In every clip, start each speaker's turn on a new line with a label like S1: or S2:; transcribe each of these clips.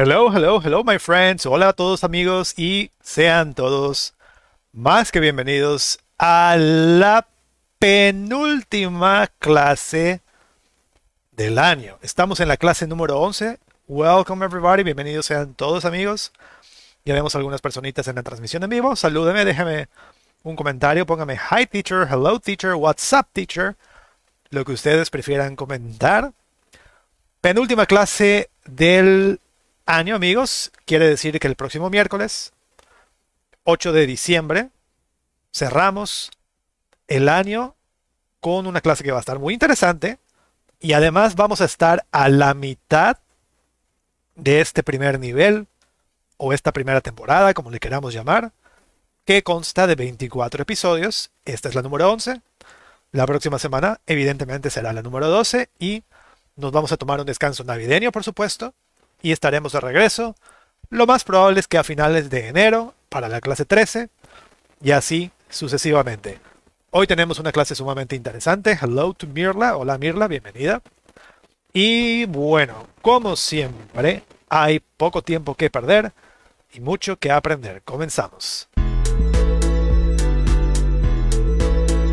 S1: Hello, hello, hello, my friends. Hola a todos amigos y sean todos más que bienvenidos a la penúltima clase del año. Estamos en la clase número 11. Welcome everybody, bienvenidos sean todos amigos. Ya vemos algunas personitas en la transmisión en vivo. Salúdeme, déjeme un comentario, póngame hi teacher, hello teacher, what's up teacher, lo que ustedes prefieran comentar. Penúltima clase del año, amigos, quiere decir que el próximo miércoles, 8 de diciembre, cerramos el año con una clase que va a estar muy interesante y además vamos a estar a la mitad de este primer nivel o esta primera temporada, como le queramos llamar, que consta de 24 episodios. Esta es la número 11. La próxima semana evidentemente será la número 12 y nos vamos a tomar un descanso navideño, por supuesto y estaremos de regreso. Lo más probable es que a finales de enero para la clase 13 y así sucesivamente. Hoy tenemos una clase sumamente interesante. Hello to Mirla. Hola Mirla, bienvenida. Y bueno, como siempre, hay poco tiempo que perder y mucho que aprender. Comenzamos.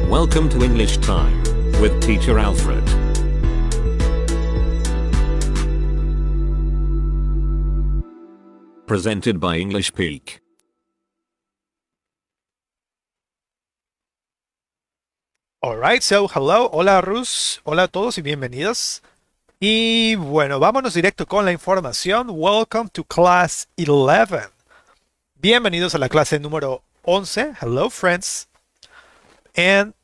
S2: Welcome to English Time with Teacher Alfred. Presented by English Peak.
S1: Alright, so hello, hola Rus, hola a todos y bienvenidos. Y bueno, vámonos directo con la información. Welcome to class 11. Bienvenidos a la clase número 11. Hello friends. And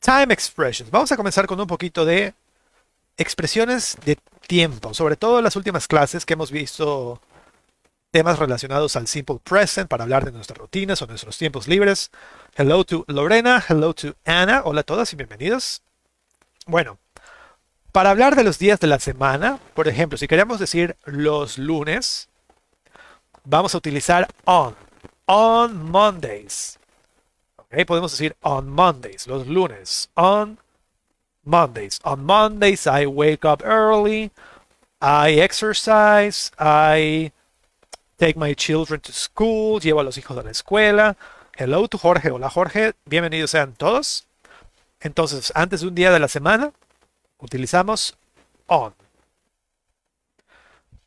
S1: time expressions. Vamos a comenzar con un poquito de expresiones de tiempo, sobre todo las últimas clases que hemos visto temas relacionados al simple present para hablar de nuestras rutinas o nuestros tiempos libres. Hello to Lorena, hello to Anna, hola a todas y bienvenidos. Bueno, para hablar de los días de la semana, por ejemplo, si queremos decir los lunes, vamos a utilizar on, on Mondays. Okay, podemos decir on Mondays, los lunes, on Mondays. On Mondays I wake up early, I exercise, I Take my children to school, llevo a los hijos a la escuela. Hello to Jorge, hola Jorge, bienvenidos sean todos. Entonces, antes de un día de la semana, utilizamos on.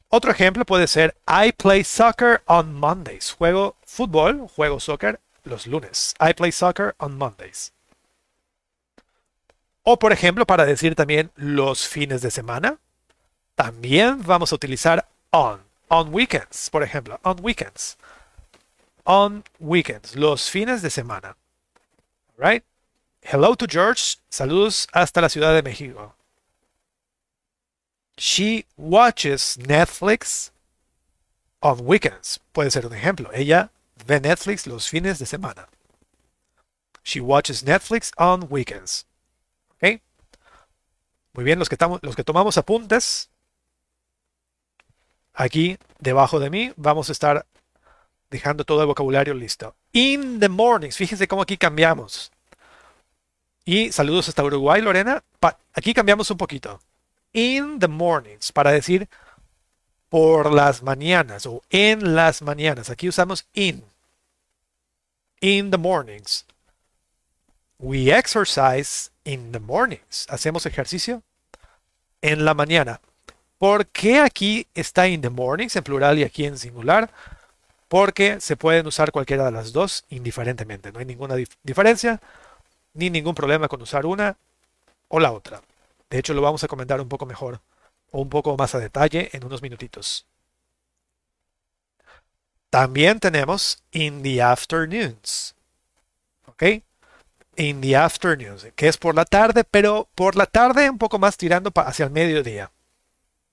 S1: Otro ejemplo puede ser I play soccer on Mondays. Juego fútbol, juego soccer los lunes. I play soccer on Mondays. O por ejemplo, para decir también los fines de semana, también vamos a utilizar on. On weekends, por ejemplo. On weekends. On weekends. Los fines de semana. Right? Hello to George. Saludos hasta la Ciudad de México. She watches Netflix on weekends. Puede ser un ejemplo. Ella ve Netflix los fines de semana. She watches Netflix on weekends. ¿Ok? Muy bien, los que, los que tomamos apuntes, Aquí debajo de mí vamos a estar dejando todo el vocabulario listo. In the mornings, fíjense cómo aquí cambiamos. Y saludos hasta Uruguay, Lorena. aquí cambiamos un poquito. In the mornings, para decir por las mañanas o en las mañanas. Aquí usamos in. In the mornings. We exercise in the mornings. Hacemos ejercicio en la mañana. ¿Por qué aquí está in the mornings en plural y aquí en singular? Porque se pueden usar cualquiera de las dos indiferentemente. No hay ninguna diferencia ni ningún problema con usar una o la otra. De hecho, lo vamos a comentar un poco mejor o un poco más a detalle en unos minutitos. También tenemos in the afternoons. ¿Ok? In the afternoons, que es por la tarde, pero por la tarde un poco más tirando hacia el mediodía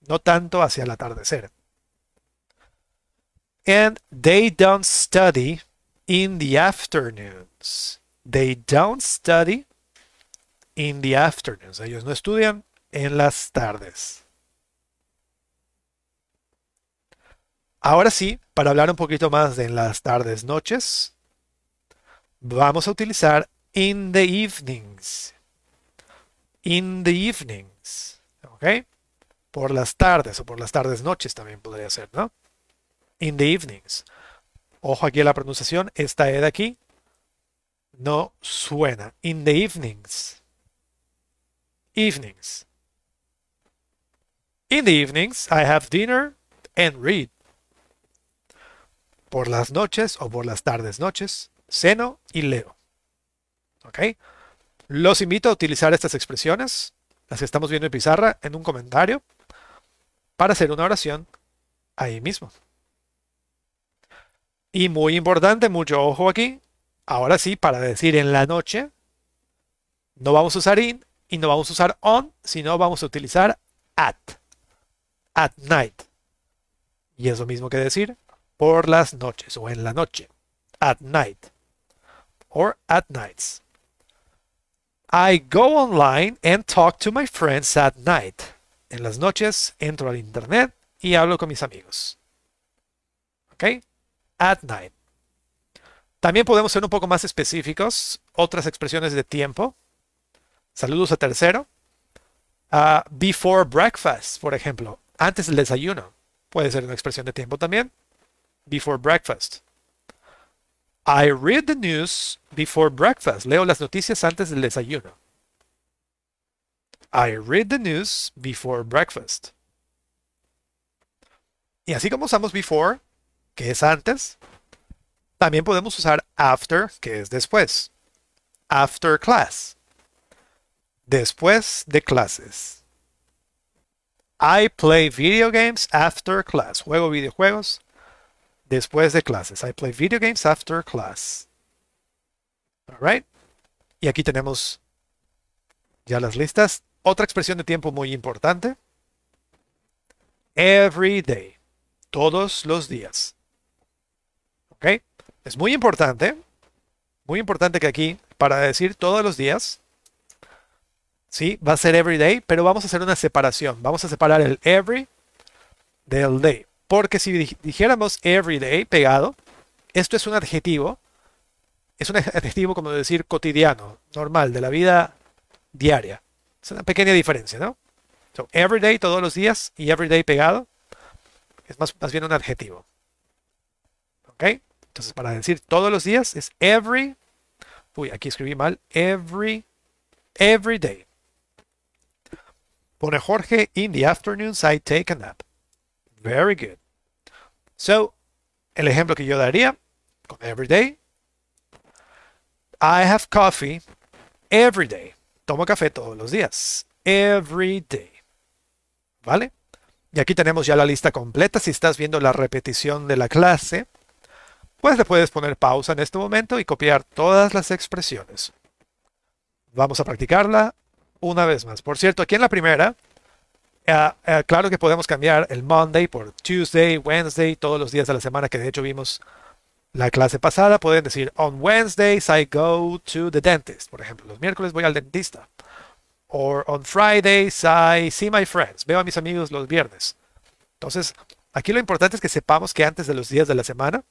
S1: no tanto hacia el atardecer. And they don't study in the afternoons. They don't study in the afternoons. Ellos no estudian en las tardes. Ahora sí, para hablar un poquito más de en las tardes, noches, vamos a utilizar in the evenings. In the evenings. ¿Ok? por las tardes o por las tardes noches también podría ser, ¿no? In the evenings. Ojo aquí a la pronunciación, esta E de aquí no suena. In the evenings. Evenings. In the evenings I have dinner and read. Por las noches o por las tardes noches, ceno y leo. ¿Ok? Los invito a utilizar estas expresiones, las que estamos viendo en pizarra, en un comentario para hacer una oración ahí mismo. Y muy importante, mucho ojo aquí, ahora sí, para decir en la noche, no vamos a usar in y no vamos a usar on, sino vamos a utilizar at, at night. Y es lo mismo que decir por las noches o en la noche, at night, or at nights. I go online and talk to my friends at night. En las noches entro al internet y hablo con mis amigos. ¿Ok? At night. También podemos ser un poco más específicos. Otras expresiones de tiempo. Saludos a tercero. before breakfast, por ejemplo. Antes del desayuno. Puede ser una expresión de tiempo también. Before breakfast. I read the news before breakfast. Leo las noticias antes del desayuno. I read the news before breakfast. Y así como usamos before, que es antes, también podemos usar after, que es después. After class. Después de clases. I play video games after class. Juego videojuegos después de clases. I play video games after class. All right. Y aquí tenemos ya las listas. Otra expresión de tiempo muy importante. Every day. Todos los días. ¿Ok? Es muy importante. Muy importante que aquí, para decir todos los días, ¿sí? Va a ser every day, pero vamos a hacer una separación. Vamos a separar el every del day. Porque si dijéramos every day pegado, esto es un adjetivo. Es un adjetivo como decir cotidiano, normal, de la vida diaria. Es una pequeña diferencia, ¿no? So, everyday todos los días y everyday pegado es más, más bien un adjetivo. ¿Ok? Entonces, para decir todos los días es every. Uy, aquí escribí mal. Every. Every day. Pone Jorge, in the afternoons I take a nap. Very good. So, el ejemplo que yo daría con every day. I have coffee every day. Tomo café todos los días. Every day. ¿Vale? Y aquí tenemos ya la lista completa. Si estás viendo la repetición de la clase, pues le puedes poner pausa en este momento y copiar todas las expresiones. Vamos a practicarla una vez más. Por cierto, aquí en la primera, eh, eh, claro que podemos cambiar el Monday por Tuesday, Wednesday, todos los días de la semana que de hecho vimos la clase pasada pueden decir, on Wednesdays I go to the dentist. Por ejemplo, los miércoles voy al dentista. Or on Fridays I see my friends. Veo a mis amigos los viernes. Entonces, aquí lo importante es que sepamos que antes de los días de la semana,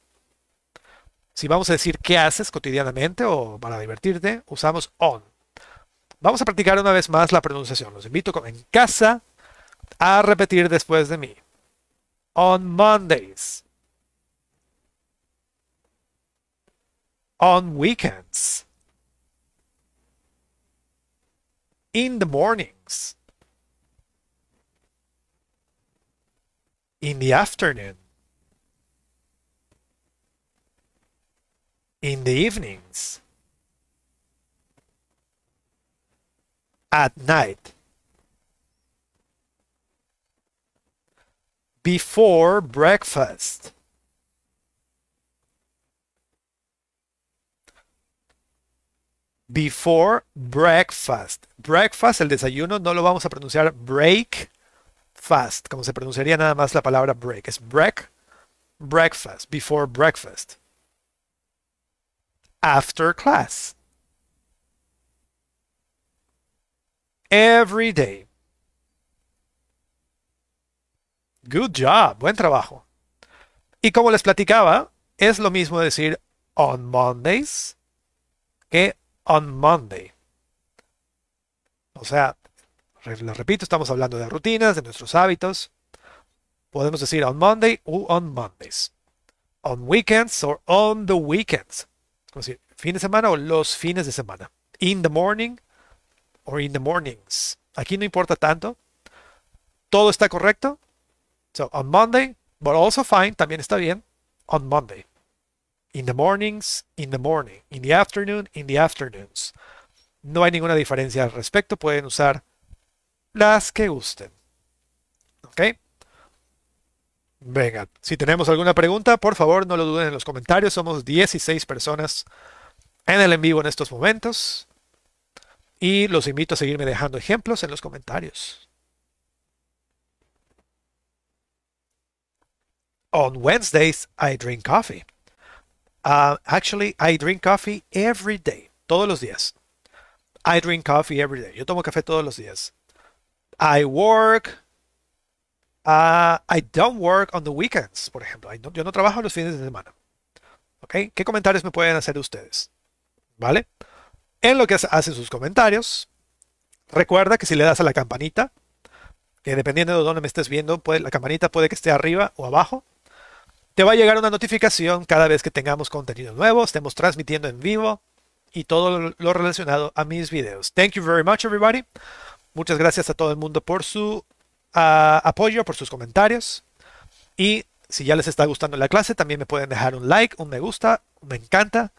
S1: si vamos a decir qué haces cotidianamente o para divertirte, usamos on. Vamos a practicar una vez más la pronunciación. Los invito en casa a repetir después de mí. On Mondays. on weekends, in the mornings, in the afternoon, in the evenings, at night, before breakfast. Before breakfast. Breakfast, el desayuno, no lo vamos a pronunciar break fast, como se pronunciaría nada más la palabra break. Es break, breakfast, before breakfast. After class. Every day. Good job, buen trabajo. Y como les platicaba, es lo mismo decir on Mondays que on Monday. O sea, lo repito, estamos hablando de rutinas, de nuestros hábitos. Podemos decir on Monday o on Mondays. On weekends or on the weekends. Es decir, fin de semana o los fines de semana. In the morning or in the mornings. Aquí no importa tanto. Todo está correcto. So, on Monday, but also fine, también está bien. On Monday. In the mornings, in the morning. In the afternoon, in the afternoons. No hay ninguna diferencia al respecto. Pueden usar las que gusten. ¿Ok? Venga, si tenemos alguna pregunta, por favor no lo duden en los comentarios. Somos 16 personas en el en vivo en estos momentos. Y los invito a seguirme dejando ejemplos en los comentarios. On Wednesdays, I drink coffee. Ah, actually, I drink coffee every day, todos los días. I drink coffee every day. Yo tomo café todos los días. I work. Ah, I don't work on the weekends, por ejemplo. yo no trabajo los fines de semana. ¿Qué comentarios me pueden hacer ustedes? ¿Vale? En lo que hacen sus comentarios, recuerda que si le das a la campanita, que dependiendo de dónde me estés viendo, la campanita puede que esté arriba o abajo. Te va a llegar una notificación cada vez que tengamos contenido nuevo, estemos transmitiendo en vivo y todo lo relacionado a mis videos. Thank you very much everybody. Muchas gracias a todo el mundo por su ah, apoyo, por sus comentarios. Y si ya les está gustando la clase, también me pueden dejar un like, un me gusta, un me encanta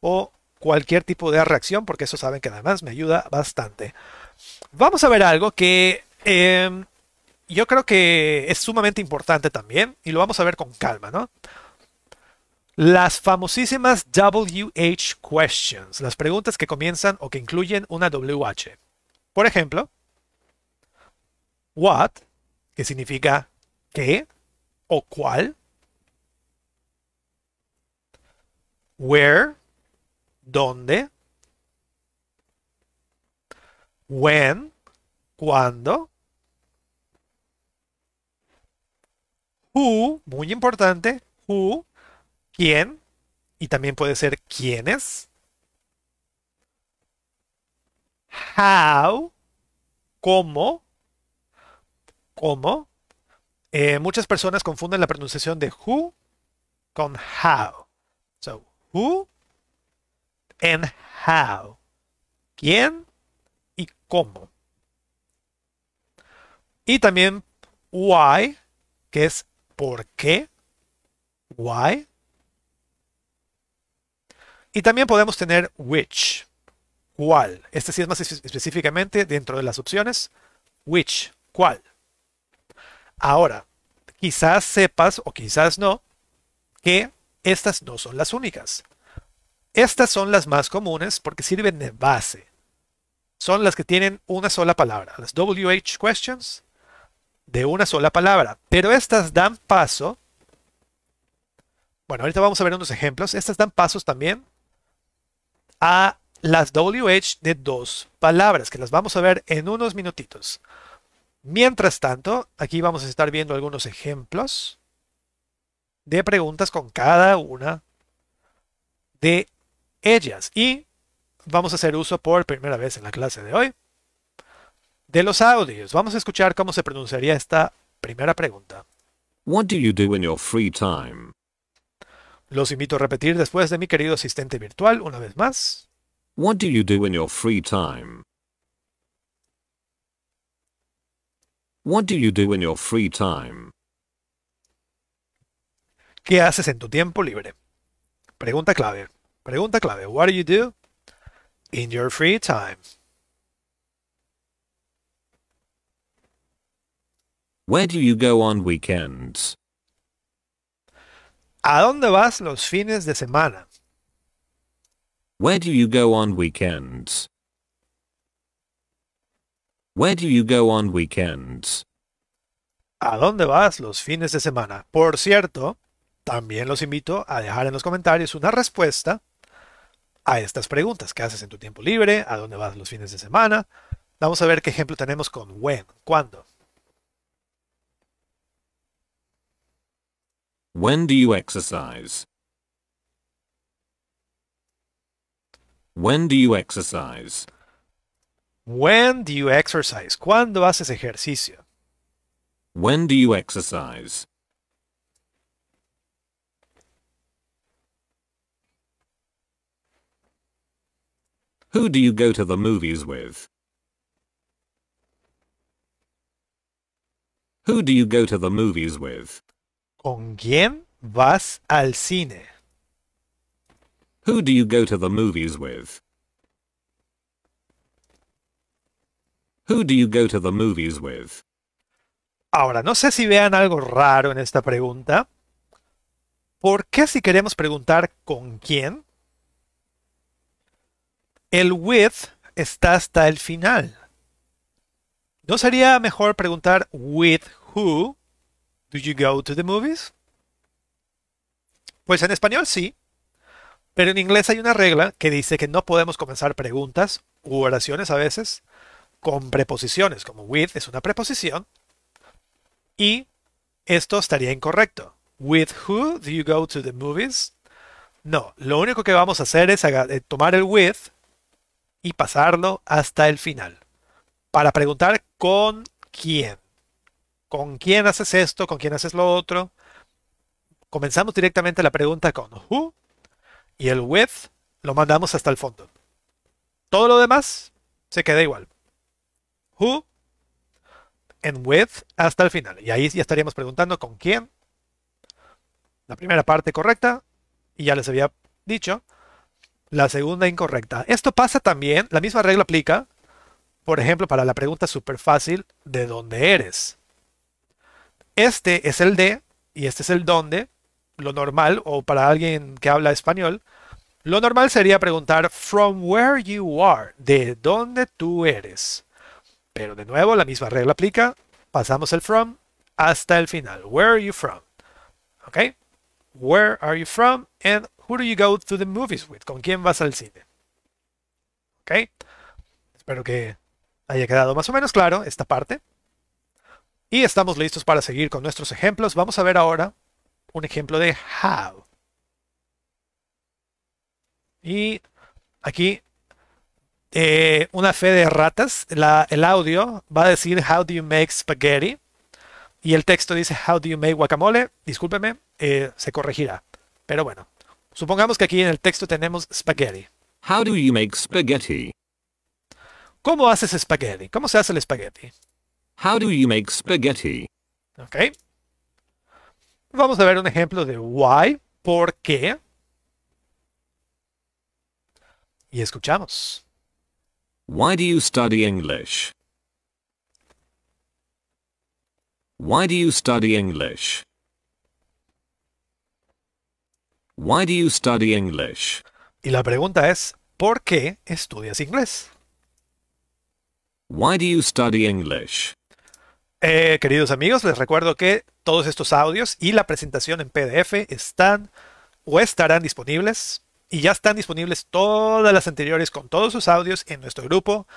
S1: o cualquier tipo de reacción, porque eso saben que además me ayuda bastante. Vamos a ver algo que em, yo creo que es sumamente importante también, y lo vamos a ver con calma, ¿no? Las famosísimas WH questions, las preguntas que comienzan o que incluyen una WH. Por ejemplo, what, que significa qué o cuál. Where, dónde. When, cuándo. who, muy importante, who, quién, y también puede ser quiénes, how, cómo, cómo. Eh, muchas personas confunden la pronunciación de who con how. So, who and how. ¿Quién y cómo? Y también why, que es ¿Por qué? ¿Why? Y también podemos tener which. ¿Cuál? Este sí es más específicamente dentro de las opciones. Which. ¿Cuál? Ahora, quizás sepas o quizás no que estas no son las únicas. Estas son las más comunes porque sirven de base. Son las que tienen una sola palabra. Las WH questions de una sola palabra. Pero estas dan paso. Bueno, ahorita vamos a ver unos ejemplos. Estas dan pasos también a las WH de dos palabras, que las vamos a ver en unos minutitos. Mientras tanto, aquí vamos a estar viendo algunos ejemplos de preguntas con cada una de ellas. Y vamos a hacer uso por primera vez en la clase de hoy de los audios. Vamos a escuchar cómo se pronunciaría esta primera pregunta.
S2: What do you do in your free time?
S1: Los invito a repetir después de mi querido asistente virtual una vez
S2: más. What do you do in your free time? What do you do in your free time?
S1: ¿Qué haces en tu tiempo libre? Pregunta clave. Pregunta clave. What do you do in your free time?
S2: Where do you go on weekends?
S1: ¿A dónde vas los fines de semana?
S2: Where do you go on weekends? Where do you go on weekends?
S1: ¿A dónde vas los fines de semana? Por cierto, también los invito a dejar en los comentarios una respuesta a estas preguntas. ¿Qué haces en tu tiempo libre? ¿A dónde vas los fines de semana? Vamos a ver qué ejemplo tenemos con when, cuándo.
S2: When do you exercise? When do you exercise?
S1: When do you exercise? ¿Cuándo haces ejercicio?
S2: When do you exercise? Who do you go to the movies with? Who do you go to the movies with?
S1: ¿Con quién vas al cine?
S2: Who do you go to the movies with? Who do you go to the movies with?
S1: Ahora, no sé si vean algo raro en esta pregunta. ¿Por qué si queremos preguntar con quién? El with está hasta el final. ¿No sería mejor preguntar with who Do you go to the movies? Pues en español sí, pero en inglés hay una regla que dice que no podemos comenzar preguntas u oraciones a veces con preposiciones, como with es una preposición, y esto estaría incorrecto. With who do you go to the movies? No, lo único que vamos a hacer es eh, tomar el with y pasarlo hasta el final para preguntar con quién. ¿Con quién haces esto? ¿Con quién haces lo otro? Comenzamos directamente la pregunta con who y el with lo mandamos hasta el fondo. Todo lo demás se queda igual. Who and with hasta el final. Y ahí ya estaríamos preguntando con quién. La primera parte correcta, y ya les había dicho. La segunda incorrecta. Esto pasa también, la misma regla aplica, por ejemplo, para la pregunta súper fácil, ¿de dónde eres? Este es el de y este es el donde. Lo normal, o para alguien que habla español, lo normal sería preguntar from where you are, de dónde tú eres. Pero de nuevo, la misma regla aplica. Pasamos el from hasta el final. Where are you from? ¿Ok? Where are you from? And who do you go to the movies with? ¿Con quién vas al cine? ¿Ok? Espero que haya quedado más o menos claro esta parte. Y estamos listos para seguir con nuestros ejemplos. Vamos a ver ahora un ejemplo de how. Y aquí eh, una fe de ratas. el audio va a decir how do you make spaghetti. Y el texto dice how do you make guacamole. Discúlpeme, eh, se corregirá. Pero bueno, supongamos que aquí en el texto tenemos spaghetti. How do you make spaghetti? ¿Cómo haces spaghetti? ¿Cómo se hace el spaghetti? How do you make spaghetti? Ok. Vamos a ver un ejemplo de why, por qué. Y escuchamos.
S2: Why do you study English? Why do you study English? Why do you study English?
S1: Y la pregunta es, ¿por qué estudias inglés?
S2: Why do you study English?
S1: Eh, queridos amigos, les recuerdo que todos estos audios y la presentación en PDF están o estarán disponibles y ya están disponibles todas las anteriores con todos sus audios en nuestro grupo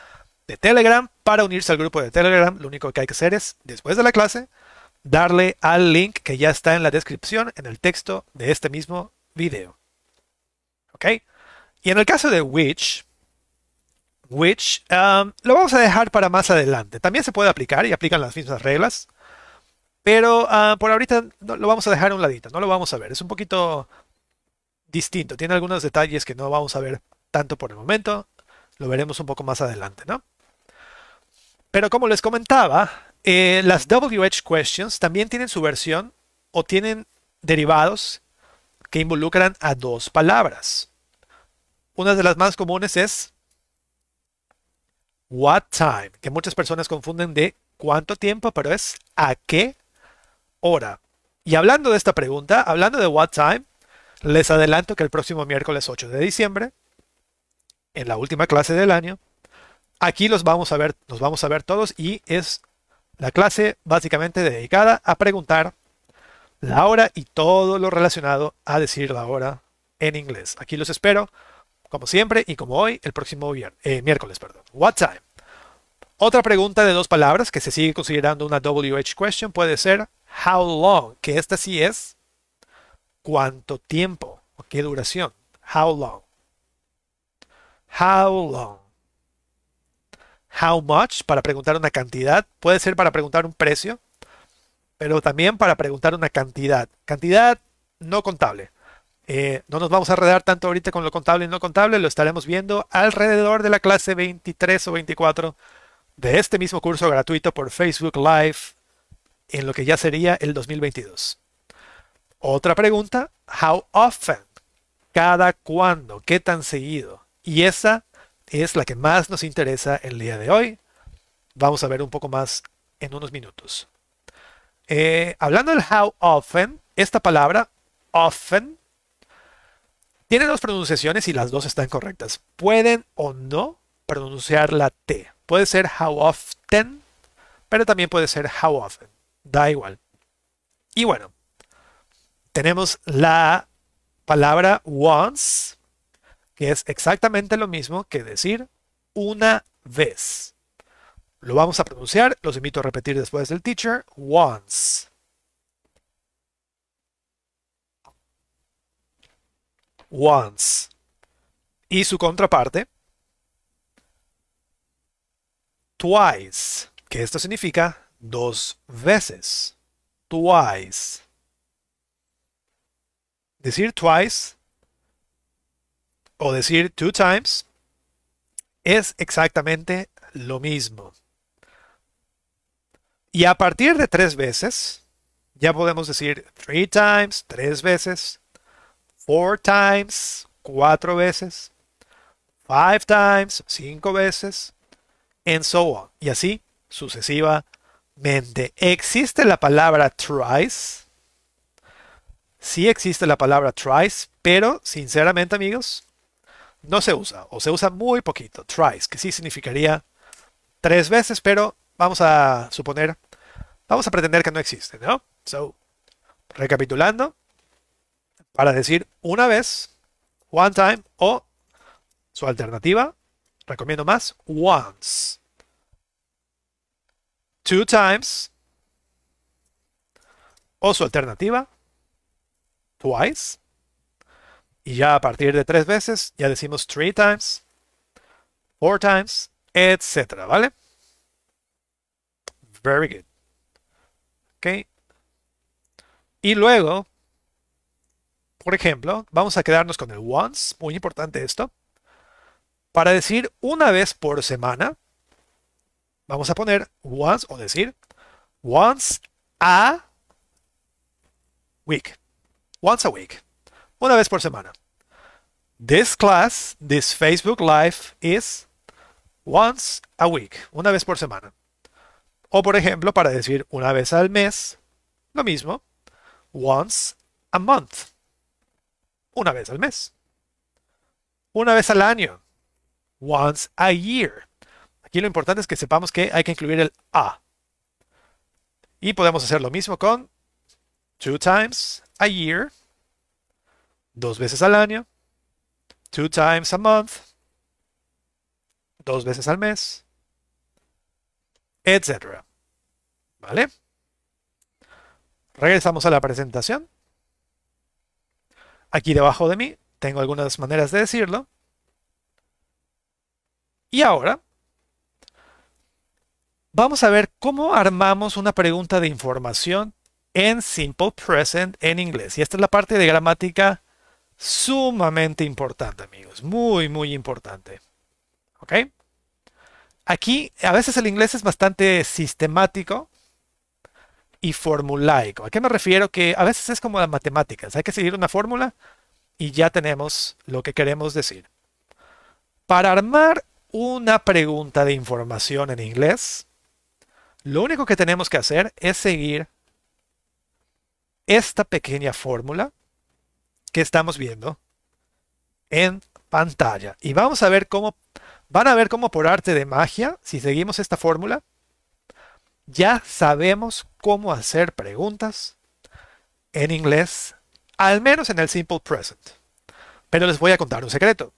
S1: de Telegram. Para unirse al grupo de Telegram, lo único que hay que hacer es, después de la clase, darle al link que ya está en la descripción, en el texto de este mismo video. ¿Ok? Y en el caso de Witch, which um, lo vamos a dejar para más adelante. También se puede aplicar y aplican las mismas reglas, pero ah, por ahorita lo vamos a dejar a un ladito, no lo vamos a ver. Es un poquito distinto, tiene algunos detalles que no vamos a ver tanto por el momento, lo veremos un poco más adelante, Pero como les comentaba, eh, las WH questions también tienen su versión o tienen derivados que involucran a dos palabras. Una de las más comunes es what time, que muchas personas confunden de cuánto tiempo, pero es a qué hora. Y hablando de esta pregunta, hablando de what time, les adelanto que el próximo miércoles 8 de diciembre, en la última clase del año, aquí los vamos a ver, nos vamos a ver todos y es la clase básicamente dedicada a preguntar la hora y todo lo relacionado a decir la hora en inglés. Aquí los espero, como siempre y como hoy, el próximo viernes, eh, miércoles, perdón. What time? Otra pregunta de dos palabras que se sigue considerando una WH question puede ser how long, que esta sí es cuánto tiempo o qué duración. How long. How long. How much para preguntar una cantidad. Puede ser para preguntar un precio, pero también para preguntar una cantidad. Cantidad no contable. Eh, no nos vamos a redar tanto ahorita con lo contable y no contable, lo estaremos viendo alrededor de la clase 23 o 24 de este mismo curso gratuito por Facebook Live en lo que ya sería el 2022. Otra pregunta, how often? Cada cuándo, qué tan seguido. Y esa es la que más nos interesa el día de hoy. Vamos a ver un poco más en unos minutos. Eh, hablando del how often, esta palabra, often, tiene dos pronunciaciones y las dos están correctas. Pueden o no pronunciar la T. Puede ser how often, pero también puede ser how often. Da igual. Y bueno, tenemos la palabra once, que es exactamente lo mismo que decir una vez. Lo vamos a pronunciar, los invito a repetir después del teacher, once. Once. Y su contraparte, twice, que esto significa dos veces. Twice. Decir twice o decir two times es exactamente lo mismo. Y a partir de tres veces, ya podemos decir three times, tres veces, four times, cuatro veces, five times, cinco veces, and so on. Y así sucesivamente. Existe la palabra tries. Sí existe la palabra tries, pero sinceramente amigos, no se usa o se usa muy poquito. Tries, que sí significaría tres veces, pero vamos a suponer, vamos a pretender que no existe, ¿no? So, recapitulando, para decir una vez, one time, o su alternativa, Recomiendo más once. Two times. O su alternativa, twice. Y ya a partir de tres veces, ya decimos three times, four times, etcétera, ¿vale? Very good. Ok. Y luego, por ejemplo, vamos a quedarnos con el once, muy importante esto. Para decir una vez por semana, vamos a poner once o decir once a week. Once a week. Una vez por semana. This class, this Facebook Live is once a week. Una vez por semana. O por ejemplo, para decir una vez al mes, lo mismo. Once a month. Una vez al mes. Una vez al año once a year. Aquí lo importante es que sepamos que hay que incluir el a. Y podemos hacer lo mismo con two times a year, dos veces al año, two times a month, dos veces al mes, etc. ¿Vale? Regresamos a la presentación. Aquí debajo de mí tengo algunas maneras de decirlo. Y ahora vamos a ver cómo armamos una pregunta de información en Simple Present en inglés. Y esta es la parte de gramática sumamente importante, amigos. Muy, muy importante. ¿Ok? Aquí a veces el inglés es bastante sistemático y formulaico. ¿A qué me refiero? Que a veces es como las matemáticas. Hay que seguir una fórmula y ya tenemos lo que queremos decir. Para armar una pregunta de información en inglés, lo único que tenemos que hacer es seguir esta pequeña fórmula que estamos viendo en pantalla. Y vamos a ver cómo, van a ver cómo por arte de magia, si seguimos esta fórmula, ya sabemos cómo hacer preguntas en inglés, al menos en el Simple Present. Pero les voy a contar un secreto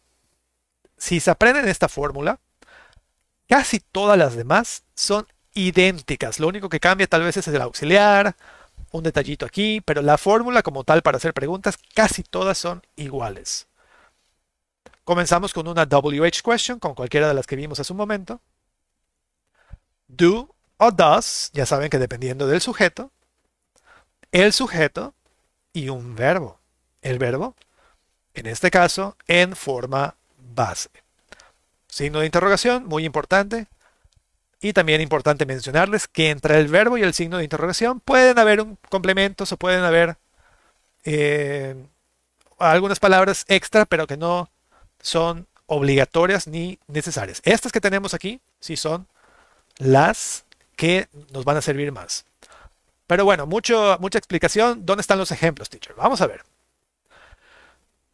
S1: si se aprenden esta fórmula, casi todas las demás son idénticas. Lo único que cambia tal vez es el auxiliar, un detallito aquí, pero la fórmula como tal para hacer preguntas, casi todas son iguales. Comenzamos con una WH question, con cualquiera de las que vimos hace un momento. Do o does, ya saben que dependiendo del sujeto, el sujeto y un verbo. El verbo, en este caso, en forma base. Signo de interrogación, muy importante. Y también importante mencionarles que entre el verbo y el signo de interrogación pueden haber un complementos o pueden haber eh, algunas palabras extra, pero que no son obligatorias ni necesarias. Estas que tenemos aquí sí son las que nos van a servir más. Pero bueno, mucho, mucha explicación. ¿Dónde están los ejemplos, teacher? Vamos a ver.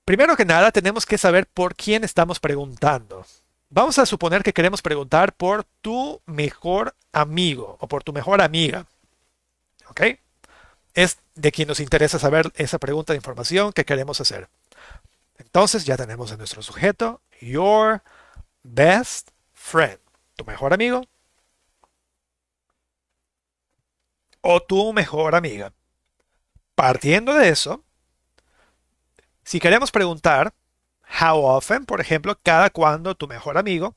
S1: Primero que nada, tenemos que saber por quién estamos preguntando. Vamos a suponer que queremos preguntar por tu mejor amigo o por tu mejor amiga. ¿Ok? Es de quien nos interesa saber esa pregunta de información que queremos hacer. Entonces ya tenemos en nuestro sujeto your best friend, tu mejor amigo o tu mejor amiga. Partiendo de eso, si queremos preguntar how often, por ejemplo, cada cuando tu mejor amigo,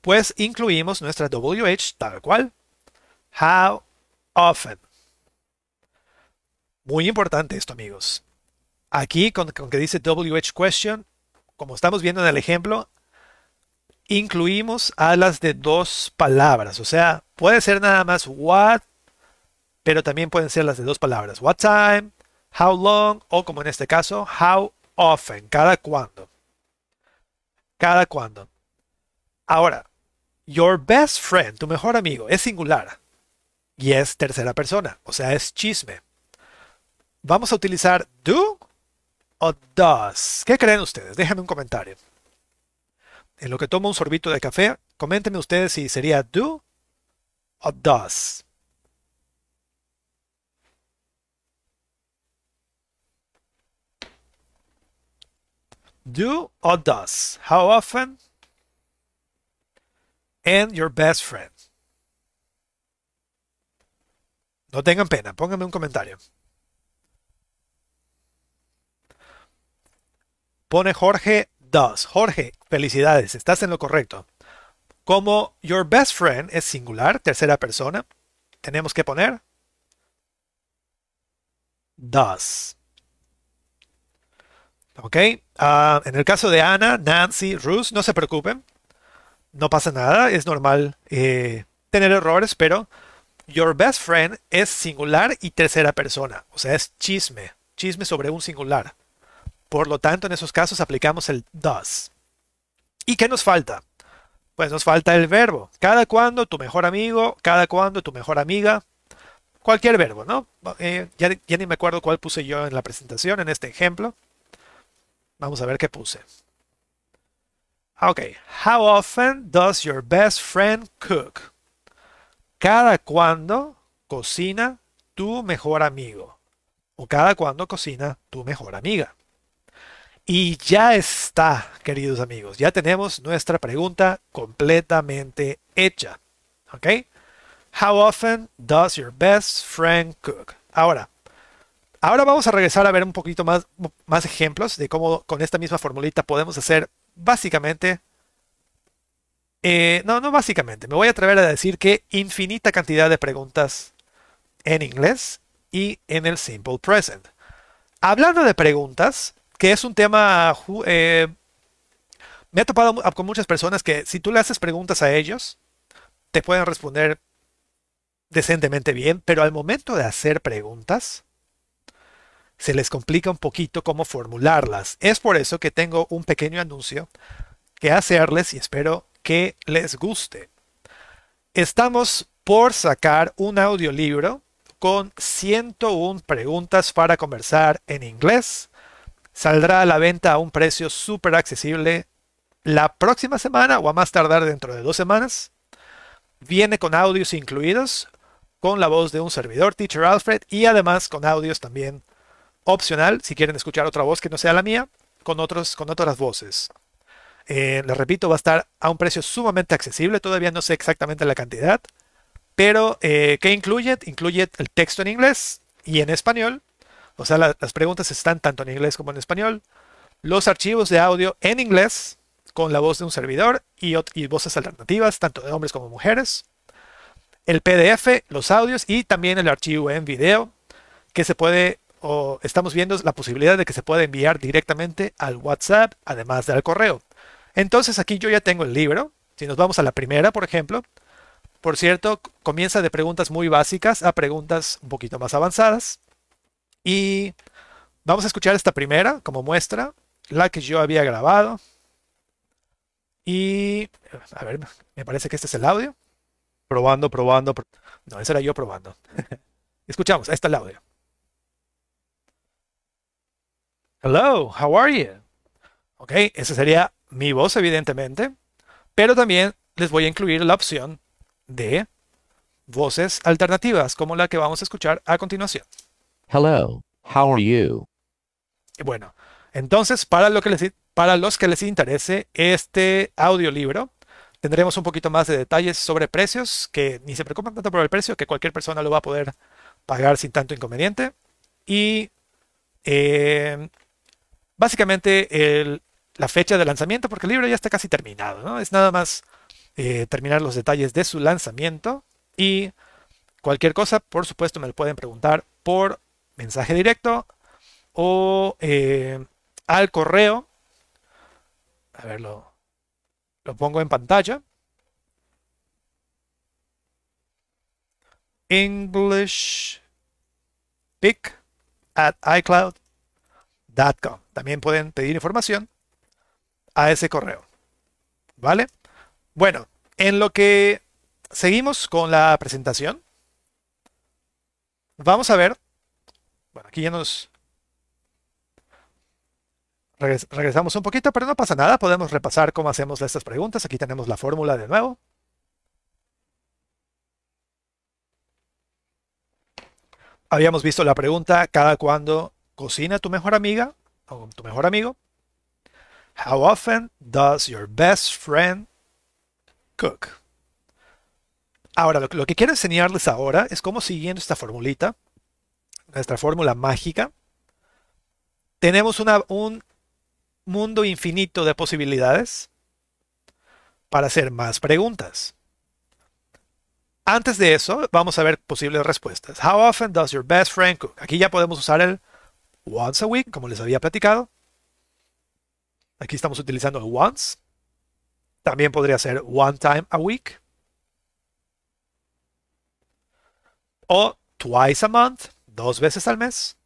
S1: pues incluimos nuestra WH tal cual. How often. Muy importante esto, amigos. Aquí, con, con que dice WH question, como estamos viendo en el ejemplo, incluimos a las de dos palabras. O sea, puede ser nada más what, pero también pueden ser las de dos palabras. What time, how long o como en este caso, how often, cada cuando. Cada cuando. Ahora, your best friend, tu mejor amigo, es singular y es tercera persona, o sea, es chisme. Vamos a utilizar do o does. ¿Qué creen ustedes? Déjenme un comentario. En lo que tomo un sorbito de café, coméntenme ustedes si sería do o does. Do or does. How often? And your best friend. No tengan pena, pónganme un comentario. Pone Jorge does. Jorge, felicidades, estás en lo correcto. Como your best friend es singular, tercera persona, tenemos que poner does. ¿Ok? Ah, en el caso de Ana, Nancy, Ruth, no se preocupen. No pasa nada, es normal eh, tener errores, pero Your Best Friend es singular y tercera persona. O sea, es chisme. Chisme sobre un singular. Por lo tanto, en esos casos aplicamos el does. ¿Y qué nos falta? Pues nos falta el verbo. Cada cuando tu mejor amigo, cada cuando tu mejor amiga. Cualquier verbo, ¿no? Eh, ya ni me acuerdo cuál puse yo en la presentación, en este ejemplo. Vamos a ver qué puse. Ah, ok. How often does your best friend cook? Cada cuándo cocina tu mejor amigo. O cada cuándo cocina tu mejor amiga. Y ya está, queridos amigos. Ya tenemos nuestra pregunta completamente hecha. ¿Ok? How often does your best friend cook? Ahora, Ahora vamos a regresar a ver un poquito más, más ejemplos de cómo con esta misma formulita podemos hacer básicamente... Eh, no, no básicamente. Me voy a atrever a decir que infinita cantidad de preguntas en inglés y en el simple present. Hablando de preguntas, que es un tema... Eh, me he topado con muchas personas que si tú le haces preguntas a ellos, te pueden responder decentemente bien, pero al momento de hacer preguntas, se les complica un poquito cómo formularlas. Es por eso que tengo un pequeño anuncio que hacerles y espero que les guste. Estamos por sacar un audiolibro con 101 preguntas para conversar en inglés. Saldrá a la venta a un precio súper accesible la próxima semana o a más tardar dentro de dos semanas. Viene con audios incluidos, con la voz de un servidor, Teacher Alfred, y además con audios también opcional si quieren escuchar otra voz que no sea la mía, con, otros, con otras voces. Eh, les repito, va a estar a un precio sumamente accesible, todavía no sé exactamente la cantidad, pero eh, ¿qué incluye? Incluye el texto en inglés y en español, o sea, las preguntas están tanto en inglés como en español, los archivos de audio en inglés con la voz de un servidor y, y voces alternativas, tanto de hombres como mujeres, el PDF, los audios y también el archivo en video que se puede o estamos viendo la posibilidad de que se pueda enviar directamente al WhatsApp, además del correo. Entonces aquí yo ya tengo el libro. Si nos vamos a la primera, por ejemplo, por cierto, comienza de preguntas muy básicas a preguntas un poquito más avanzadas. Y vamos a escuchar esta primera como muestra, la que yo había grabado. Y, a ver, me parece que este es el audio. Probando, probando. no, ese era yo probando. Escuchamos, ahí está el audio. Hello, how are you? Ok, esa sería mi voz, evidentemente. Pero también les voy a incluir la opción de voces alternativas, como la que vamos a escuchar a continuación.
S2: Hello, how are you?
S1: bueno, entonces, para, lo que les, para los que les interese este audiolibro, tendremos un poquito más de detalles sobre precios, que ni se preocupen tanto por el precio, que cualquier persona lo va a poder pagar sin tanto inconveniente. Y eh, básicamente la fecha de lanzamiento, porque el libro ya está casi terminado, ¿no? Es nada más eh, terminar los detalles de su lanzamiento y cualquier cosa, por supuesto, me lo pueden preguntar por mensaje directo o eh, al correo. A ver, lo, pongo en pantalla. English pick at iCloud también pueden pedir información a ese correo. ¿Vale? Bueno, en lo que seguimos con la presentación, vamos a ver. Bueno, aquí ya nos regresamos un poquito, pero no pasa nada. Podemos repasar cómo hacemos estas preguntas. Aquí tenemos la fórmula de nuevo. Habíamos visto la pregunta cada cuándo cocina tu mejor amiga o tu mejor amigo. How often does your best friend cook? Ahora, lo, que quiero enseñarles ahora es cómo siguiendo esta formulita, nuestra fórmula mágica, tenemos un mundo infinito de posibilidades para hacer más preguntas. Antes de eso, vamos a ver posibles respuestas. How often does your best friend cook? Aquí ya podemos usar el once a week, como les había platicado. Aquí estamos utilizando once. También podría ser one time a week. O twice a month, dos veces al mes.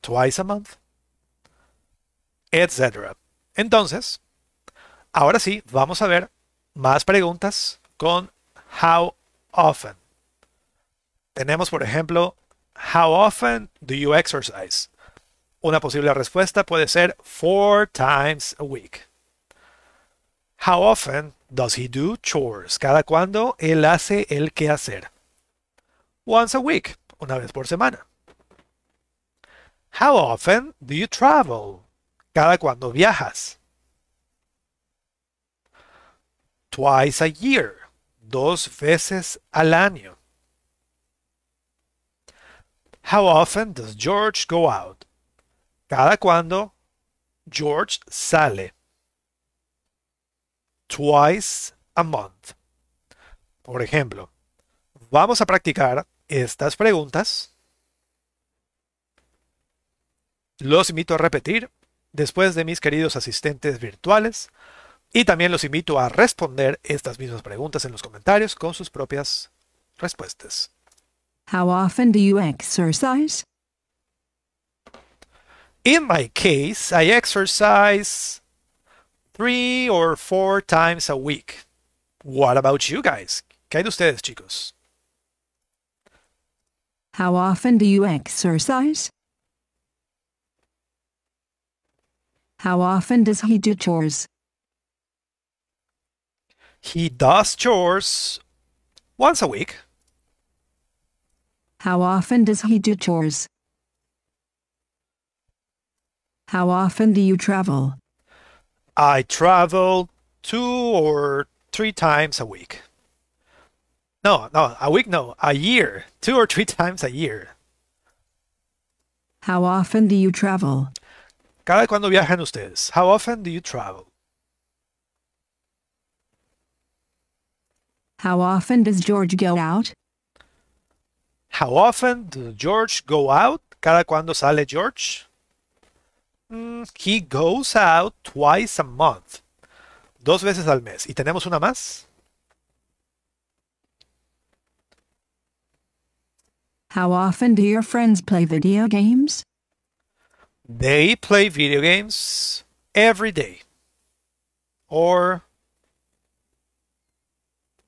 S1: Twice a month. Etc. Entonces, ahora sí, vamos a ver más preguntas con how often. Tenemos, por ejemplo, How often do you exercise? Una posible respuesta puede ser four times a week. How often does he do chores? Cada cuando él hace el qué hacer. Once a week, una vez por semana. How often do you travel? Cada cuando viajas. Twice a year, dos veces al año. How often does George go out? Cada cuando George sale. Twice a month. Por ejemplo, vamos a practicar estas preguntas. Los invito a repetir después de mis queridos asistentes virtuales y también los invito a responder estas mismas preguntas en los comentarios con sus propias respuestas.
S2: How often do you exercise?
S1: In my case, I exercise three or four times a week. What about you guys? ¿Qué hay de ustedes, chicos? How
S2: often do you exercise? How often does he do chores?
S1: He does chores once a week.
S2: How often does he do chores? How often do you travel?
S1: I travel two or three times a week. No, no, a week, no, a year. Two or three times a year.
S2: How often do you travel?
S1: Cada cuando viajan ustedes. How often do you travel?
S2: How often does George go out?
S1: How often does George go out? ¿Cada cuando sale George? Mm, he goes out twice a month. Dos veces al mes. ¿Y tenemos una más? How
S2: often do your friends play video games?
S1: They play video games every day. Or,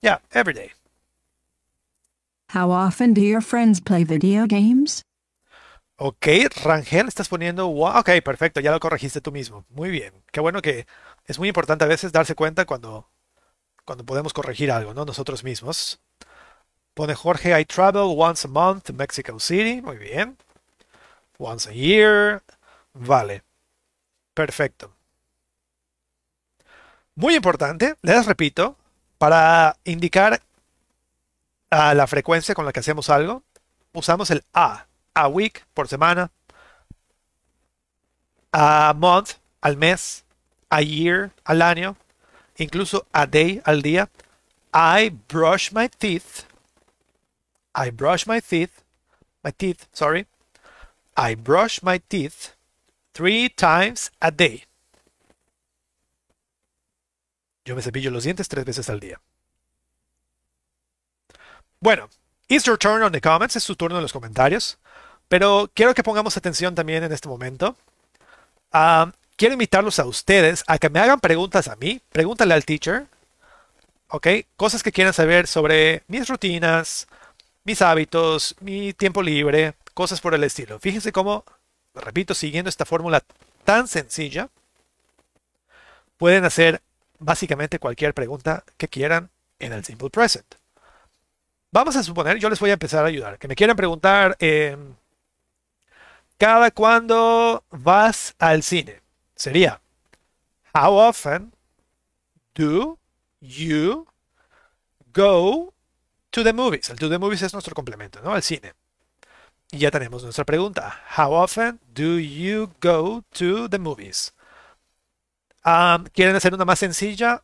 S1: yeah, every day.
S2: How often do your friends play video
S1: games? Ok, Rangel, estás poniendo. ok, perfecto, ya lo corregiste tú mismo. Muy bien. Qué bueno que es muy importante a veces darse cuenta cuando, cuando podemos corregir algo, ¿no? Nosotros mismos. Pone Jorge, I travel once a month to Mexico City. Muy bien. Once a year. Vale. Perfecto. Muy importante, les repito, para indicar a la frecuencia con la que hacemos algo, usamos el a, a week por semana, a month al mes, a year al año, incluso a day al día. I brush my teeth. I brush my teeth. My teeth, sorry. I brush my teeth three times a day. Yo me cepillo los dientes tres veces al día. Bueno, your turn on the comments, es su turno en los comentarios. Pero quiero que pongamos atención también en este momento. Um, quiero invitarlos a ustedes a que me hagan preguntas a mí. Pregúntale al teacher. ¿Ok? Cosas que quieran saber sobre mis rutinas, mis hábitos, mi tiempo libre, cosas por el estilo. Fíjense cómo, repito, siguiendo esta fórmula tan sencilla, pueden hacer básicamente cualquier pregunta que quieran en el Simple Present. Vamos a suponer, yo les voy a empezar a ayudar, que me quieran preguntar, em, ¿cada cuándo vas al cine? Sería, how often do you go to the movies? El to the movies es nuestro complemento, ¿no? Al cine. Y ya tenemos nuestra pregunta. How often do you go to the movies? ¿Quieren hacer una más sencilla?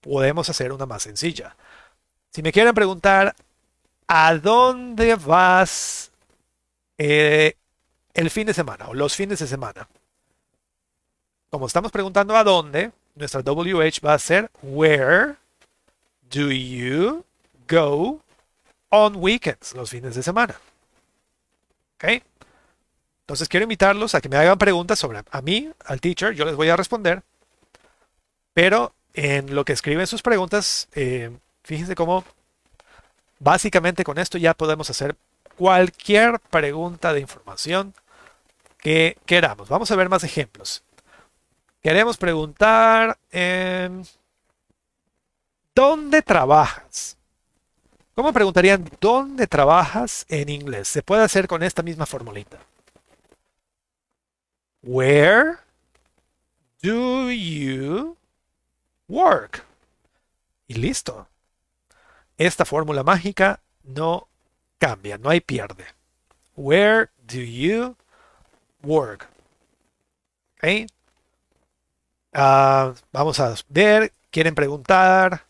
S1: Podemos hacer una más sencilla. Si me quieren preguntar a dónde vas eh, el fin de semana o los fines de semana. Como estamos preguntando a dónde, nuestra WH va a ser where do you go on weekends, los fines de semana. ¿Ok? Entonces quiero invitarlos a que me hagan preguntas sobre a mí, al teacher, yo les voy a responder. Pero en lo que escriben sus preguntas, eh, fíjense cómo Básicamente con esto ya podemos hacer cualquier pregunta de información que queramos. Vamos a ver más ejemplos. Queremos preguntar, em, ¿dónde trabajas? ¿Cómo preguntarían dónde trabajas en inglés? Se puede hacer con esta misma formulita. Where do you work? Y listo. Esta fórmula mágica no cambia, no hay pierde. Where do you work? Ah, vamos a ver, quieren preguntar.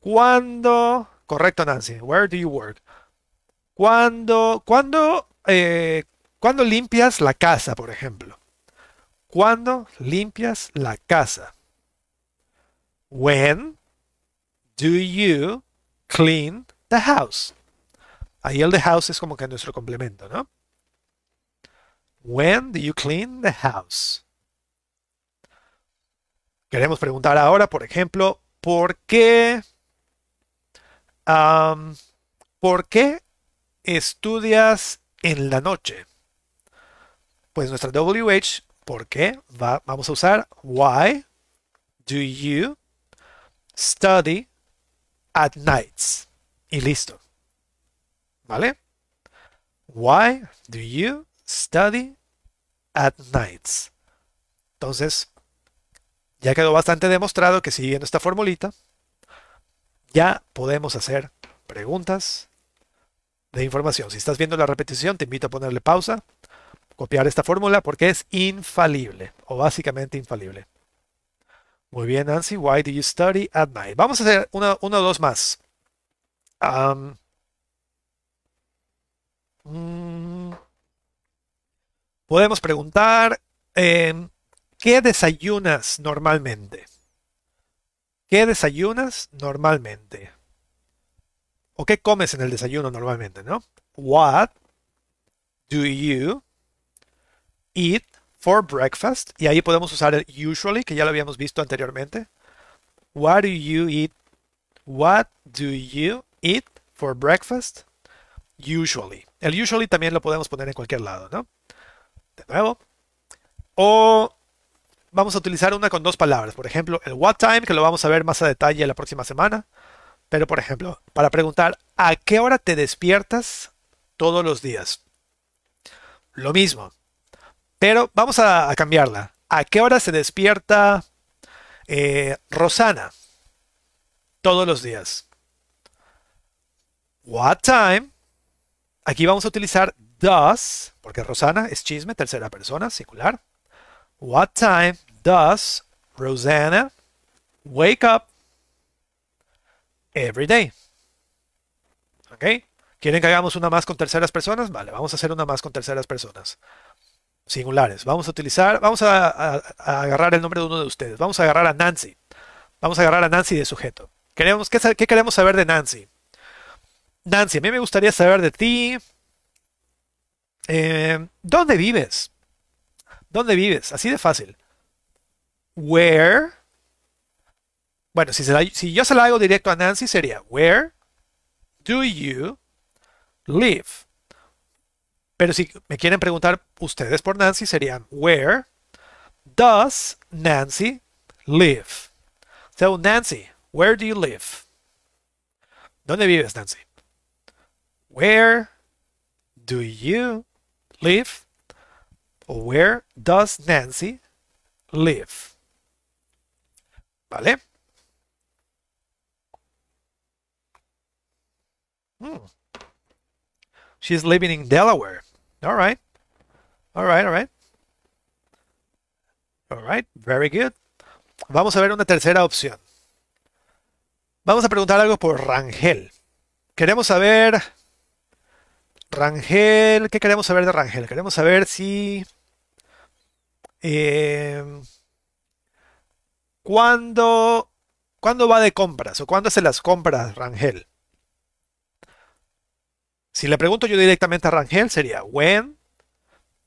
S1: ¿Cuándo? Correcto, Nancy. Where do you work? ¿Cuándo, cuándo, eh, ¿cuándo limpias la casa, por ejemplo? ¿Cuándo limpias la casa? When Do you clean the house? Ahí el de house es como que nuestro complemento, ¿no? When do you clean the house? Queremos preguntar ahora, por ejemplo, ¿por qué, um, ¿por qué estudias en la noche? Pues nuestra WH, ¿por qué? vamos a usar why do you study at nights. Y listo. ¿Vale? Why do you study at nights? Entonces, ya quedó bastante demostrado que siguiendo esta formulita, ya podemos hacer preguntas de información. Si estás viendo la repetición, te invito a ponerle pausa, copiar esta fórmula porque es infalible o básicamente infalible. Muy bien, Nancy. Why do you study at night? Vamos a hacer uno o dos más. Mm, podemos preguntar, em, ¿qué desayunas normalmente? ¿Qué desayunas normalmente? ¿O qué comes en el desayuno normalmente, no? What do you eat for breakfast, y ahí podemos usar el usually, que ya lo habíamos visto anteriormente. What do you eat? What do you eat for breakfast? Usually. El usually también lo podemos poner en cualquier lado, ¿no? De nuevo. O vamos a utilizar una con dos palabras. Por ejemplo, el what time, que lo vamos a ver más a detalle la próxima semana. Pero, por ejemplo, para preguntar a qué hora te despiertas todos los días. Lo mismo. Pero vamos a, cambiarla. ¿A qué hora se despierta eh, Rosana? Todos los días. What time? Aquí vamos a utilizar does, porque Rosana es chisme, tercera persona, singular. What time does Rosanna wake up every day? ¿Ok? ¿Quieren que hagamos una más con terceras personas? Vale, vamos a hacer una más con terceras personas singulares. Vamos a utilizar, vamos a, agarrar el nombre de uno de ustedes. Vamos a agarrar a Nancy. Vamos a agarrar a Nancy de sujeto. Queremos, ¿qué, queremos saber de Nancy? Nancy, a mí me gustaría saber de ti. Eh, ¿Dónde vives? ¿Dónde vives? Así de fácil. Where. Bueno, si, si yo se la hago directo a Nancy sería Where do you live? Pero si me quieren preguntar ustedes por Nancy, serían Where does Nancy live? So, Nancy, where do you live? ¿Dónde vives, Nancy? Where do you live? where does Nancy live? ¿Vale? Hmm. She's living in Delaware. All right. All right, all right. All right, very good. Vamos a ver una tercera opción. Vamos a preguntar algo por Rangel. Queremos saber... Rangel, ¿qué queremos saber de Rangel? Queremos saber si... cuando eh, ¿cuándo, ¿Cuándo va de compras? ¿O cuándo hace las compras Rangel? Si le pregunto yo directamente a Rangel sería, when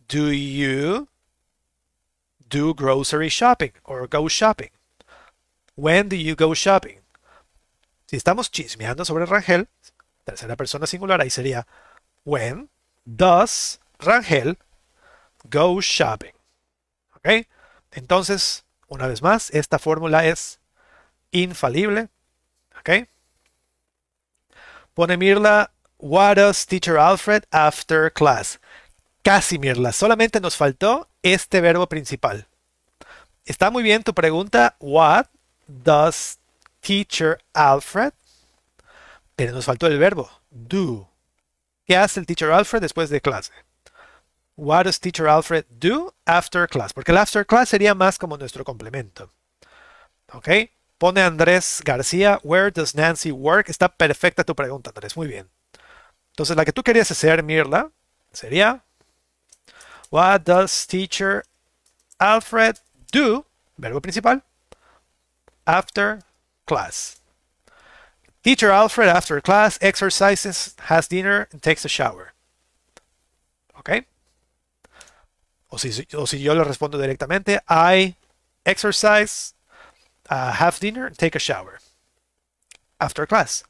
S1: do you do grocery shopping or go shopping? When do you go shopping? Si estamos chismeando sobre Rangel, tercera persona singular, ahí sería When does Rangel go shopping? ¿Ok? Entonces, una vez más, esta fórmula es infalible. ¿Ok? Pone Mirla, What does teacher Alfred, after class? Casi, Mirla, solamente nos faltó este verbo principal. Está muy bien tu pregunta, what does teacher Alfred? Pero nos faltó el verbo, do. ¿Qué hace el teacher Alfred después de clase? What does teacher Alfred do after class? Porque el after class sería más como nuestro complemento. ¿Ok? Pone Andrés García, where does Nancy work? Está perfecta tu pregunta, Andrés. Muy bien. Entonces la que tú querías hacer, Mirla, sería What does teacher Alfred do? Verbo principal. After class. Teacher Alfred after class exercises, has dinner, and takes a shower. ¿Ok? O si, si yo le respondo directamente, I exercise, uh, have dinner, take a shower. After class.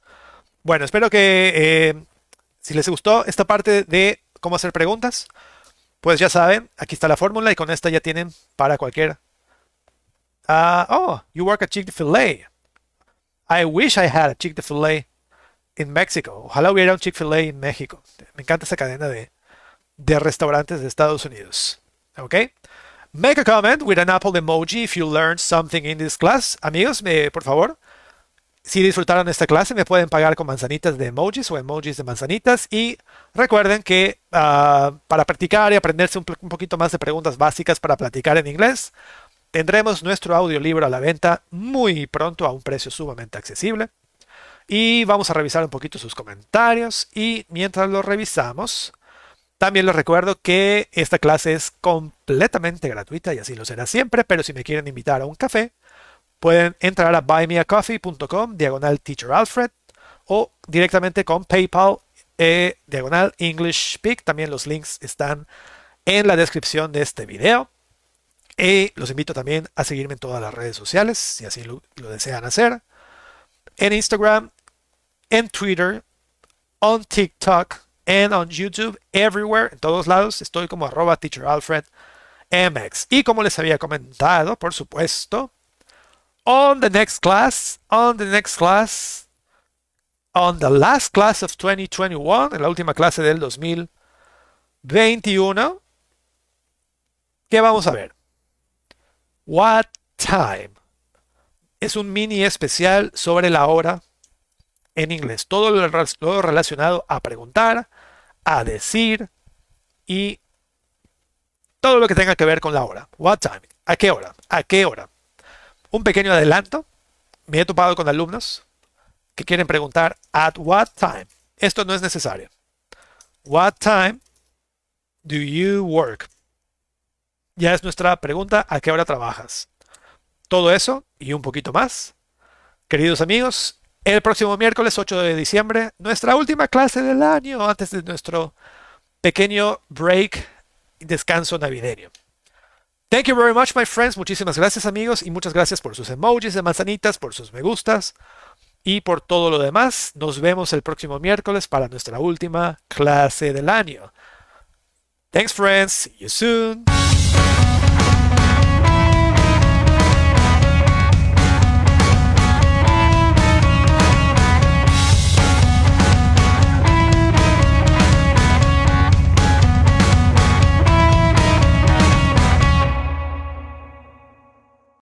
S1: Bueno, espero que eh, si les gustó esta parte de cómo hacer preguntas, pues ya saben, aquí está la fórmula y con esta ya tienen para cualquier... Ah, oh, you work at Chick-fil-A. I wish I had a Chick-fil-A in Mexico. Ojalá hubiera un Chick-fil-A en México. Me encanta esa cadena de, restaurantes de Estados Unidos. ¿Ok? Make a comment with an Apple emoji if you learned something in this class. Amigos, por favor, si disfrutaron esta clase, me pueden pagar con manzanitas de emojis o emojis de manzanitas. Y recuerden que ah, para practicar y aprenderse un, un, poquito más de preguntas básicas para platicar en inglés, tendremos nuestro audiolibro a la venta muy pronto a un precio sumamente accesible. Y vamos a revisar un poquito sus comentarios. Y mientras lo revisamos, también les recuerdo que esta clase es completamente gratuita y así lo será siempre. Pero si me quieren invitar a un café, Pueden entrar a buymeacoffee.com diagonal o directamente con PayPal eh, diagonal English También los links están en la descripción de este video. Y los invito también a seguirme en todas las redes sociales, si así lo, desean hacer. En Instagram, en Twitter, en TikTok, en YouTube, everywhere, en todos lados. Estoy como arroba teacheralfredmx. Y como les había comentado, por supuesto, on the next class, on the next class, on the last class of 2021, en la última clase del 2021, ¿qué vamos a ver? What time? Es un mini especial sobre la hora en inglés. Todo lo relacionado a preguntar, a decir y todo lo que tenga que ver con la hora. What time? ¿A qué hora? ¿A qué hora? Un pequeño adelanto. Me he topado con alumnos que quieren preguntar at what time. Esto no es necesario. What time do you work? Ya es nuestra pregunta, ¿a qué hora trabajas? Todo eso y un poquito más. Queridos amigos, el próximo miércoles 8 de diciembre, nuestra última clase del año antes de nuestro pequeño break, descanso navideño. Thank you very much, my friends. Muchísimas gracias, amigos, y muchas gracias por sus emojis de manzanitas, por sus me gustas y por todo lo demás. Nos vemos el próximo miércoles para nuestra última clase del año. Thanks, friends. See you soon.